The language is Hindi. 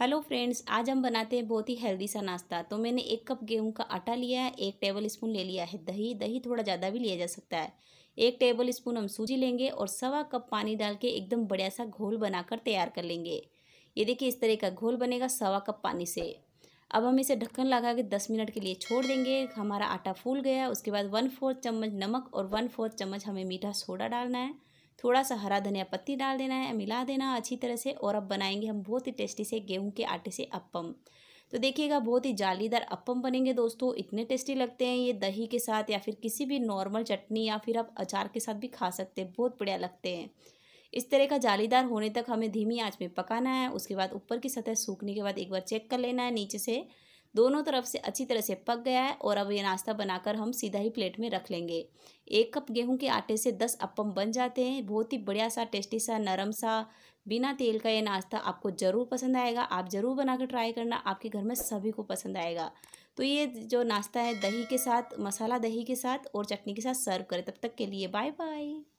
हेलो फ्रेंड्स आज हम बनाते हैं बहुत ही हेल्दी सा नाश्ता तो मैंने एक कप गेहूं का आटा लिया है एक टेबल स्पून ले लिया है दही दही थोड़ा ज़्यादा भी लिया जा सकता है एक टेबल स्पून हम सूजी लेंगे और सवा कप पानी डाल के एकदम बढ़िया सा घोल बनाकर तैयार कर लेंगे ये देखिए इस तरह का घोल बनेगा सवा कप पानी से अब हम इसे ढक्कन लगा के दस मिनट के लिए छोड़ देंगे हमारा आटा फूल गया उसके बाद वन फोर्थ चम्मच नमक और वन फोर्थ चम्मच हमें मीठा सोडा डालना है थोड़ा सा हरा धनिया पत्ती डाल देना है मिला देना अच्छी तरह से और अब बनाएंगे हम बहुत ही टेस्टी से गेहूं के आटे से अप्पम तो देखिएगा बहुत ही जालीदार अप्पम बनेंगे दोस्तों इतने टेस्टी लगते हैं ये दही के साथ या फिर किसी भी नॉर्मल चटनी या फिर आप अचार के साथ भी खा सकते हैं बहुत बढ़िया लगते हैं इस तरह का जालीदार होने तक हमें धीमी आंच में पकाना है उसके बाद ऊपर की सतह सूखने के बाद एक बार चेक कर लेना है नीचे से दोनों तरफ से अच्छी तरह से पक गया है और अब ये नाश्ता बनाकर हम सीधा ही प्लेट में रख लेंगे एक कप गेहूं के आटे से दस अपम बन जाते हैं बहुत ही बढ़िया सा टेस्टी सा नरम सा बिना तेल का ये नाश्ता आपको ज़रूर पसंद आएगा आप ज़रूर बनाकर ट्राई करना आपके घर में सभी को पसंद आएगा तो ये जो नाश्ता है दही के साथ मसाला दही के साथ और चटनी के साथ सर्व करें तब तक के लिए बाय बाय